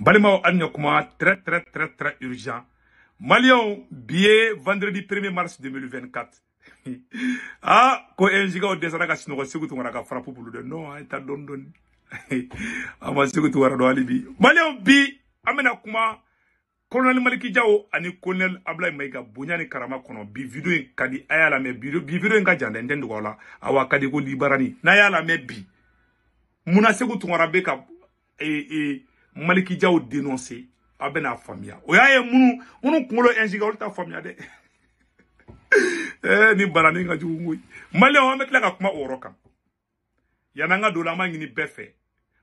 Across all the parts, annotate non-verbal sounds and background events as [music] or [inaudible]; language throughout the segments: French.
Balimao an très très très très urgent malion billet vendredi 1er mars 2024 [laughs] ah ko engigaw dɛsɛra ka ka fara non hein, ta wara [laughs] bi malion bi amena kuma kolonɛli maliki jawo ani konel abulayi mayiga bunyani karama kono bi video le ayala me a bi video awa kadi, ko libarani n'a bi ka e, e, Maliki denonse dénoncé à ben Famia. Oya ye minnu minnu kunkolo ɛnzika olu t'a qui dɛ ɛɛ nin baranin ka jugu koyi maliyɛnw an kuma la an b'a befe.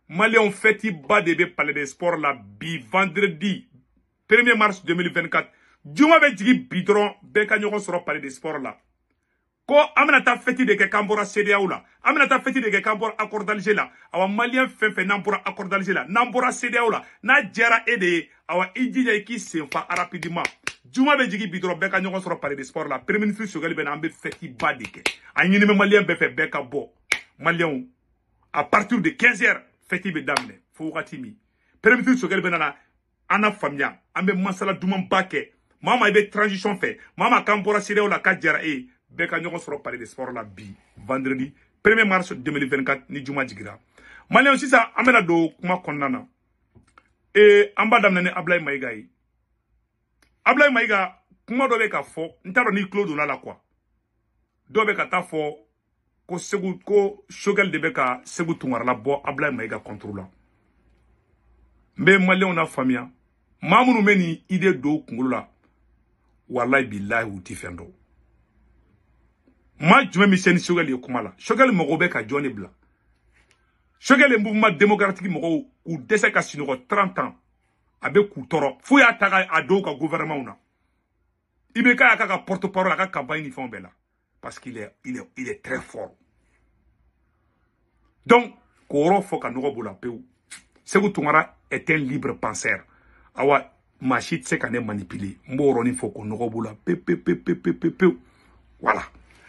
on qui ba palais des sports la bi vendredi er mars 2024 Djuma be palais des sports ko an ta feti de kɛ k'an bɔra ta la de kɛ k'an bɔra la awa malien fɛn fɛn n'an bɔra n'a diyara ede. awa i jija e fa rapidement juma be jigi bi dɔrɔn bɛɛ ka ɲɔgɔn de sport la premier ministre Sogɛli bɛ na an bɛ fɛti ba de kɛ a ɲini bɛ maliyɛn bɛɛ à partir de 15 heures feti be damne. Fou wagati premier ministre Sogɛli bɛ na ana. an na faamuya an bɛ masala dumanba kɛ e transition fait maman kambora maa la k'a e Beka ka ɲɔgɔn pari de sport la bi vendredi 1er mars 2024 ni juma jigira maliyɛnw aussi ça amena do kuma kɔnɔna na ee an b'a daminɛ ni abulayi Maiga kuma do bɛ ka fo n n'i tulo la quoi. Dobeka be ka ta fo ko segu ko shogel de beka, ka segu tunkarala la bo mayiga Maiga la n bɛ maliyɛnw na famia. maa minnu bɛ ide do u kunkolo la walayi fendo maa jumɛn bɛ sɛni sogɛli ye kuma la sogɛli mɔgɔw bɛ ka jɔn de bila sogɛli mouvement démocratique mɔgɔw k'u dɛsɛ ka sunɔgɔ 30 ans a bɛ k'u tɔɔrɔ fo y'a ta a dɔw ka gouvernement na ibeka y'a ka ka porte parole a ka campagne ni fɛnw bɛɛ parce qu'il est il est il est très fort donc k'o yɔrɔ fɔ ka nɔgɔ b'o la pewu segu tunkara est un libre penseur awa maa si tɛ se ka ne manipuler n b'o yɔrɔnin fɔ ko nɔgɔ b'o la pewu pewu pewu pewu pewu pewu voilà.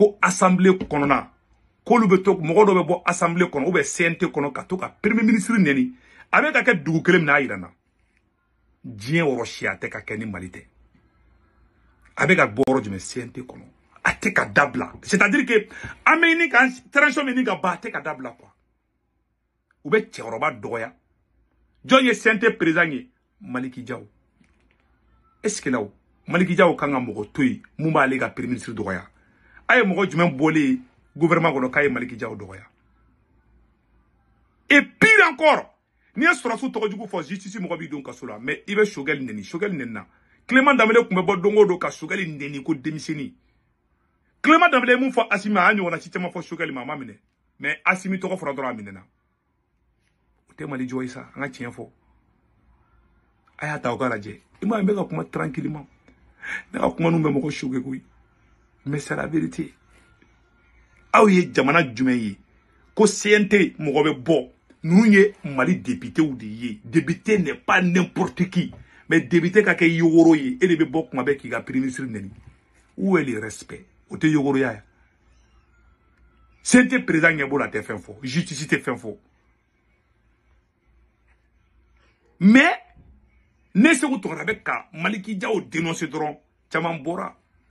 ko assemblée kɔnɔna k'olu bɛ to mo dɔ bɛ bɔ assemblée kɔnɔ ou bien CNT à ka premier ministre neni avec ka du dugu na a jien na diɲɛ yɔrɔ ka kɛ ni mali tɛ a bɛ ka CNT kɔnɔ a ka c'est à dire que an bɛ ɲini transition bɛ ka ba a ka quoi u bɛ cɛkɔrɔba doya jɔn ye CNT Maliki Jaw est ce que là Maliki Jaw kan ka mɔgɔ to ka premier ministre doya a moi mɔgɔ bolé gouvernement kɔnɔ no ye maliki jaw et pire encore n'i ye sɔrɔsiw tɔgɔ jugu fɔ justice mɔgɔ b'i don bidon la mais i bɛ sogɛli nɛni sogɛli nɛni Clément Danbele me bɛ bɔ don o don ka ko denmisɛnnin Clément Danbele ye mun fɔ Asimi a y'a ɲɔgɔnna ci caman fɔ mais Asimi tɔgɔ fɔra dɔrɔn a minɛna o tɛ Mali jɔ ye sa an a y'a ta o k'a lajɛ i m'a ye n kuma tranquillement ne ka kuma ninnu bɛ mɔgɔ choqué koyi mais c'est la vérité au ye jamana jumɛn ko cnt mɔgɔ bɛ bɔ ninnu ye mali député de ye député n'est pas n'importe qui mais député ka kɛ yogoro ye e de bɛ bɔ kuma bɛɛ k'i ka primisiri nɛni où est le respect au tɛ yogoroya ya cnt président ɲɛbo la tɛ fɛn fɔ justice tɛ fɛn fɔ mais ne serait-ce que bɛ ka maliki jaw dénoncer dɔrɔn caman bɔra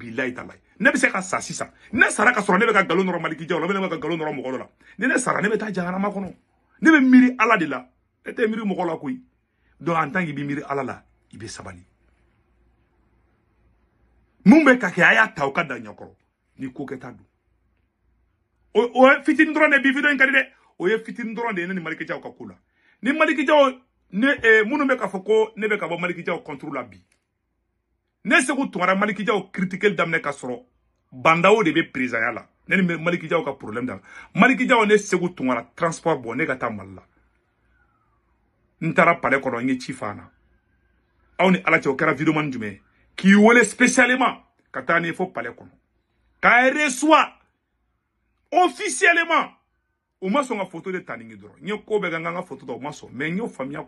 bilayi talayi ne bi se ka sa sisan ne sara ka sɔrɔ ne bɛ ka galon nɔrɔ malikijaw la ne bɛ ka galon nɔrɔ mɔgɔ dɔ la ni ne sara ne bɛ taa jahanama kɔnɔ ne bɛ miiri ala de la ne tɛ miiri mɔgɔ la koyi donc en tant que i miiri ala la i sabali mun bɛ ka kɛ a y'a ta u ni ko kɛta don o o ye bi in ka di dɛ o ye fitinin dɔrɔn de ye ne ni jaw ka ko la ni jaw ne eh, minnu bɛ k'a fɔ ko ne bɛ ka bɔ jaw la bi ne seko tunkara Diaw critiquer de bɛ perezanya ne ni ka problème maliki malikijaw ne seko tunkara transport bɔ ne ka taa mali de n taara palais à n ye ala kara k'i spécialement kata taa faut parler fo reçoit officiellement ma son photo de ta ni dɔrɔn n photo mais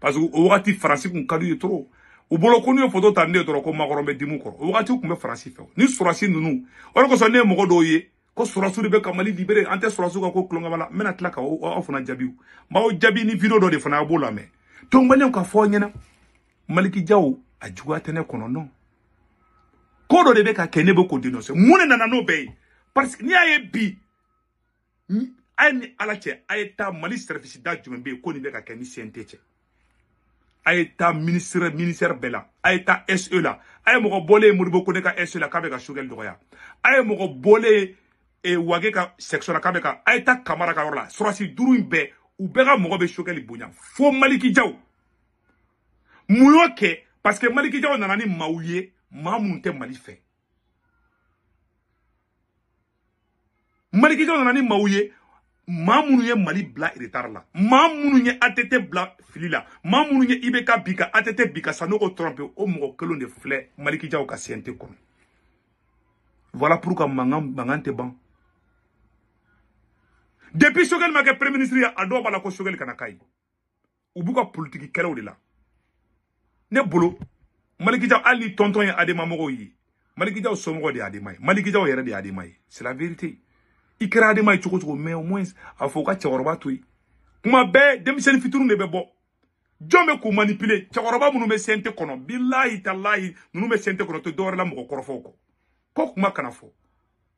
parce que français trop u bolo ko n'u ye foto ta ne dɔrɔn ko makɔrɔ bɛ dimu kɔrɔ o wagati u tun bɛ faransi fɛ ni sɔrɔsi ninnu o de kosɔn ne ye mɔgɔ dɔw ye ko sɔrɔsiw de bɛ ka mali libere an tɛ sɔrɔsiw ka ko tulonkama la n bɛna tila ka aw fana jaabi n b'aw jaabi ni video dɔ de fana a b'o lamɛn donc n bɛ ka fɔ aw ɲɛna maliki jaw a juguya tɛ ne kɔnɔ non ko dɔ de bɛ ka kɛ ne bɛ k'o dénoncer mun de nana n'o bɛɛ ye parce que n'i y'a ye bi a ye ni ala cɛ a ye taa mali sɛrɛfisi da jumɛn bɛ yen ko nin bɛ ka kɛ ni cnt cɛ a été ministre ministère ministère a été SE la a ye bolé, bɔlen ye Modibo ka SE la k'a bɛ ka Choguel a ye mɔgɔ bɔlen ye e eh, section la k'a a été Kamara la sɔrɔsi duuru in bɛɛ les Maliki Jaw mun parce que Maliki Jaw nana ni Maliki ni Mamounye mali bla retard la Atete ye atete bila fili la maa trompe o mɔgɔ de filɛ malikijaw ka voilà pourquoi Maman mankan te ban depuis Sogɛli ma le premier ministre a la ko Sogɛli kanakai. Ou politique de la ne bolo malikijaw Ali Tonton ADEMA mɔgɔw ye malikijaw somoro de ye Malikija ye de c'est la vérité i kɛra adama ye cogo cogo mais au moins a fɔ u ka cɛkɔrɔba to yen kuma bɛɛ denmisɛnnin de bɛ bɔ jɔn bɛ k'u cɛkɔrɔba minnu sente kɔnɔ bilahi talahi ninnu bɛ sente kɔnɔ to dɔwɛrɛ la mɔgɔ kɔrɔfɔw kɔ kana fɔ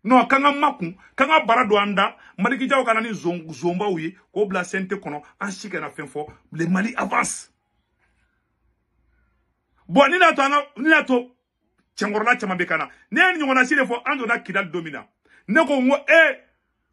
non k'an ka makun k'an ka bara don an da malikijaw kana ni zon zonbaw ye k'o bila sente kono, an si kana le mali avance bon ni n'a to an ka ni n'a to cɛnkɔrɔla caman bɛ na ne ye nin ɲɔgɔnna si de fɔ an donna kidali don na ne ko n ko eh,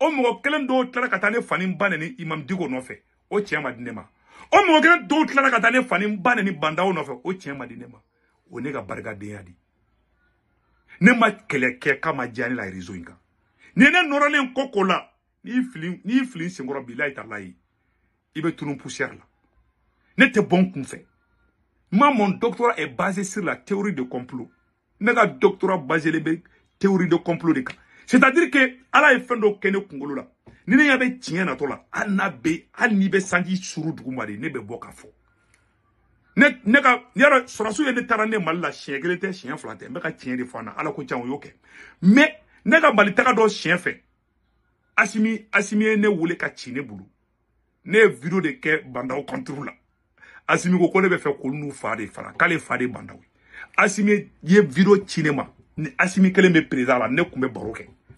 o mɔgɔ kelen dɔw fani ba imam Digo nofe. o tiɲɛ ma di ne ma fani ba ni bandaw nɔfɛ o tiɲɛ ma di ne o ne ka barikadenya la rezo Nene kan ni ne nɔrɔlen n'i flin, n'i flin senkɔrɔ bilayi ta la ye i poussière la Nete bon bɔ mon doctorat est basé sur la théorie de complot Nega doctorat basé bɛ théorie de complot de c'est-à-dire que ala efendo fɛn dɔ ne kunkolo la ni anabe anibe sangi tiɲɛ natɔ la n'a bɛ hali suru de ne bɛ ne ka chien ye ne ne la de na ala ko can o mais ne ka mali asimi asimi ne wule ka chine bulu. ne viro de de banda bandaw kɔnturu asimi ko ko ne be fe n'u fa fara k'ale fa banda bandaw asimi ye vidéo ci ne asimi kele me perezan ne ko me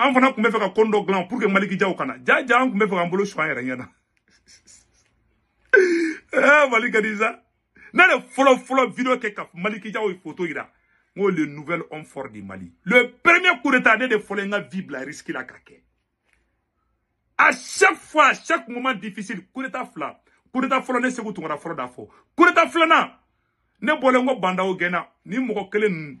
an fana tun bɛ fɛ ka condo gland pour que maliki Diaw kana ja ja an tun bɛ fɛ k'an bolo su an yɛrɛ ɲɛ na le mali ka di sa ka maliki Diaw photo ira. Mo le nouvel homme fort du mali le premier coup d'état ne de fɔlɔ n ka vie risque la k'a à chaque fois à chaque moment difficile coup d'état fla. coup d'état fɔlɔ ne segu tunkara ngara fro d'afo. coup d'état filanan ne bolengo banda bandaw gɛnna ni moko kelen ninnu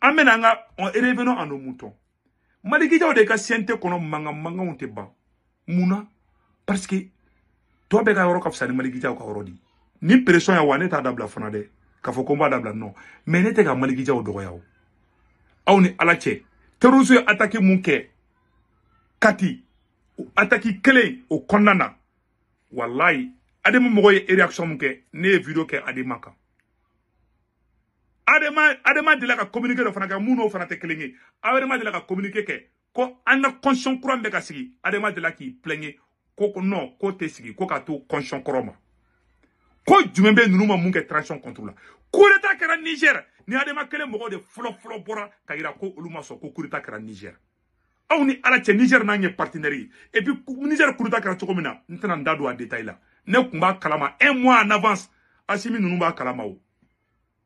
amenanga on on à nos moutons de ka siyɛnte manga manga on te ban munna parce que toi bɛɛ ka yɔrɔ ka fisa ni pression ya waneta Dabla t'a dabla fana dɛ k'a fo combat dabla non mais ne ka au dɔgɔya o aw ni ala cɛ attaque kati attaque clé au condamna Wallahi. walahi mo mɔgɔ réaction ne ye video adama adama de la communiqué de fana kɛ mun de fana tɛ kelen ye de de ka communiqué kɛ ko an ka constitution kura min sigi k'i ko non k'o tɛ sigi ko ka to ko ma contre la coup d'état niger ni adama le mo de flo flopora ka ira ko olu so ko kurita niger aw ni ala niger na ye et puis niger coup d'état kɛra cogo min na la ne kalama un mois en avance asimi ninnu b'a kalama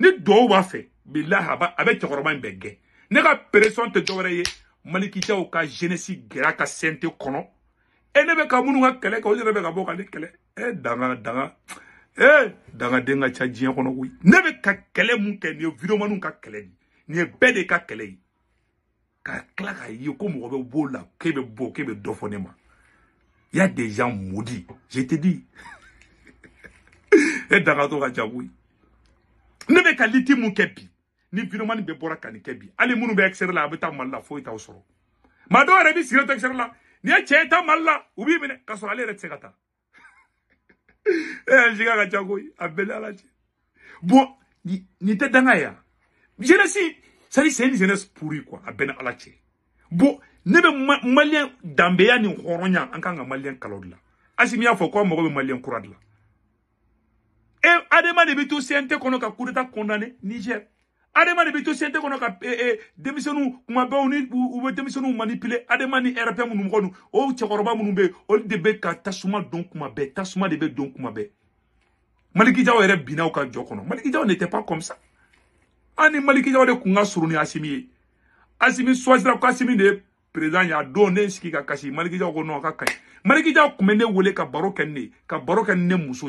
ni duwawu b'a fɛ bilahi a bɛ cɛkɔrɔba in bɛɛ gɛn ne ka pression tɛ dɔwɛrɛ ye malikijaw ka zenesi gɛrɛ ka sente kɔnɔ e ne bɛ ka minnu ka kɛlɛ kɛ olu yɛrɛ bɛ ka bɔ ka ne kɛlɛ e danga danga e dangaden ka ca diɲɛ kɔnɔ koyi ne bɛ ka kɛlɛ mun kɛ nin ye videomaninw ka kɛlɛ de nin ye bɛɛ de ka kɛlɛ ye ka tila k'a ye ko mɔgɔ bɛ b'o la k'e bɛ bɔ k'e bɛ dɔ fɔ ne ma y'a des gens maudits je te dis [laughs] e dangatɔ ka ca koyi ne bɛ ka liti ni vidéoman bɛ bɔra ka nin kɛ munu be minnu la a bɛ taa mali la foyi t'aw sɔrɔ maa dɔw yɛrɛ bɛ sigilen to la ni ye cɛ ye la u b'i ale yɛrɛ [laughs] eh se ga taa e la jigi a ni te danga ya je ne c'est à dire c'est une jeunesse pourrie quoi ala cɛ bon ne bɛ maliyɛn ni horonya an kan malien kalodla asimi y'a fɔ ko a mago bɛ e adema de bɛ to ka kudeta condamné niger adema de bɛ to cnt kɔnɔ ka eh, eh, denmisɛnninw kuma bɛɛ ou u adema ni rp minnu mɔgɔ nu o cɛkɔrɔba de bɛ ka tasuma ma kuma bɛɛ tasuma de donc ma bé. Ben. Maliki malikijaw yɛrɛ binna u ka jɔ Maliki malikijaw ne pas comme ça Ani Maliki malikijaw de kun ka asimi asimi ko asimi de ye président y'a don ne sigi ka kasi malikijaw ko nɔn ka a malikijaw Maliki bɛ ne wole ka baro ka baro ne muso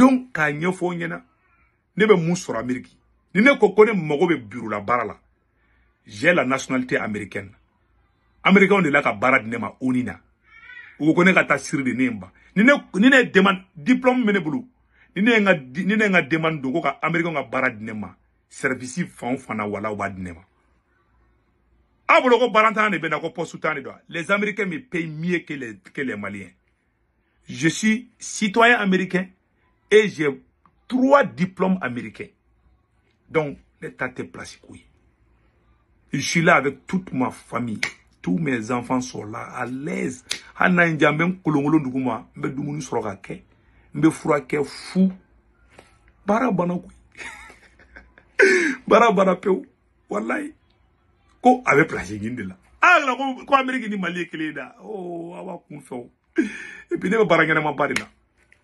donc k'a ɲɛfɔ ɲɛna ne bɛ mun sɔrɔ ameriki ni ne ko ko ne mago bɛ birula j'ai la nationalité américaine américain de la ka baara di ne ma oni na u ko ko ne ka taa de Nemba. ye n ba ni ne demande diplôme bɛ ne bolo ni ne ye n ka ni ne ye n ka demande don ko ka américain ka baara ne ma service fan o wala u b'a di a bolo ko baara ntanya de bɛ na ko poste tan les américains me payent mieux que les que les maliens je suis citoyen américain et j'ai trois diplômes américains. Donc, l'état pas Je suis là avec toute ma famille. Tous mes enfants sont là, à l'aise. Hana India, même Kolongolo Nduguma, mais fou. Barabana, bara barabara [laughs] peu. Wallahi. Ko, avec Je de là. Ah, là, ko, Amérique, ni Mali, Oh, awa, kunso. Et puis, ne me m'a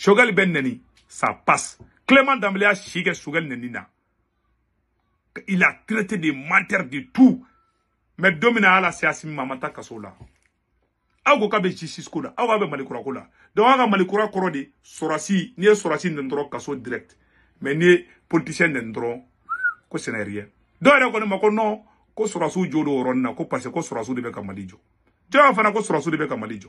Shogali ben ça passe. Clément Dambélé a Nenina. Il a traité des matières de tout. Mais domina ala c'est Mamata Kasola. Ago kabe Jisisko la, ago kabe Malikura Kola. Donc Malikura de Sorasi, ni Sorasi n'endro Kaso direct. Mais ni politicien n'endro, ko ce n'est rien. Donc ko Sorasu Jodo Oronna, ko parce que de fana ko de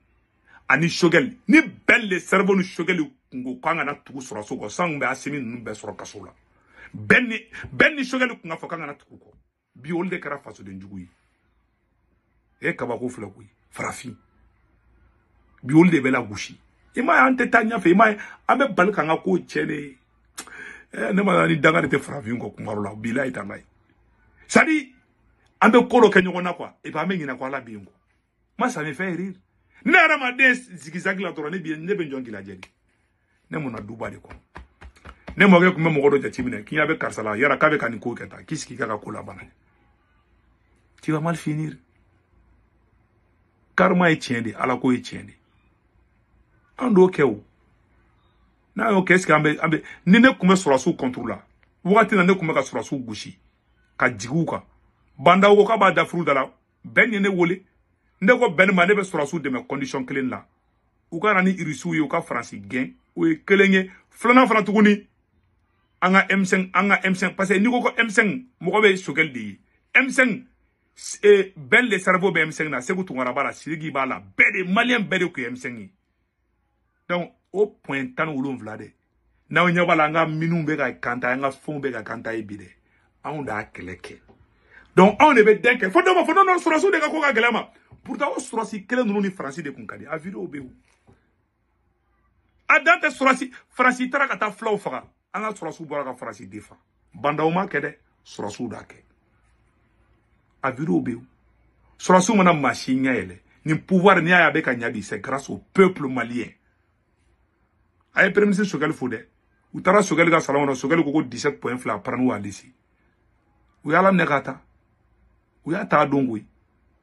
ani shogel ni belle le sɛrɛbo ni shogɛli kungo k'an kana tugu sɔrɔ so kɔ san bɛ asimi ninnu bɛɛ sɔrɔ kaso la bɛɛ ni bɛɛ ni shogɛli kun ka fɔ k'an kana tugu kɔ de kɛra fasodenjugu ye e kabako bi de bɛ lagosi i m'a ye an tɛ m'a ka ne ma ni dangare tɛ Fravi kɔ kuma dɔ bi la yi tan n'a ye c'est à dire na kwa la bingo ma ça me fait rire ne hadamaden zigizagi la dɔrɔn ne bi ne bɛ jɔn k'i lajɛ de ne mɔna duba de kɔnɔ ne mɔkɛ tun bɛ mɔgɔ dɔ jateminɛ k'i y'a bɛ karisa la yala k'a bɛ ka nin ko kɛ tan k'i sigi i ka ka ko labana tu vas mal finir karima ye tiɲɛ de ala ko ye tiɲɛ de an t'o kɛ o n'a y'o kɛ est ce que an bɛ an bɛ ni ne tun bɛ sɔrɔsiw contre la wagati na ne tun bɛ ka sɔrɔsiw gosi ka jigi u kan bandaw ko k'a b'a da furu da la bɛn ye ne wele Ndè kwa bèn manè bè surasu dè mè kondisyon kelen la. Ou ka rani irisu yo ka fransi gen. Ou e kelenye flan an flan tougouni. Anga emseng, anga emseng. Pase niko kwa emseng mou kwa bè soukel di. Emseng, bèn le sarvo bè emseng na. Sekou tou nga raba la sirigi ba la. Bède, malen bède yo ki emseng ni. Don, o pointan ou loun vlade. Nè ou nye wala nga minoun bè gaya e kantay. Nga fon bè gaya kantay bi de. Aoun da keleke. Don, aoun e bè denke. Fon dè man, fon dè pourtant o si kelen ninnu ni de kun a videow bɛ yen a dan tɛ sɔrɔsi faransi taara ka ka defa bandaw ma kɛ de a videow bɛ yen sɔrɔsiw mana maa Ni pouvoir ni y'a ka c'est grâce au peuple malien a ye premier ministre u taara Sogɛli ka salon 17 points fila a parani wa lesi u Ou y'a ta don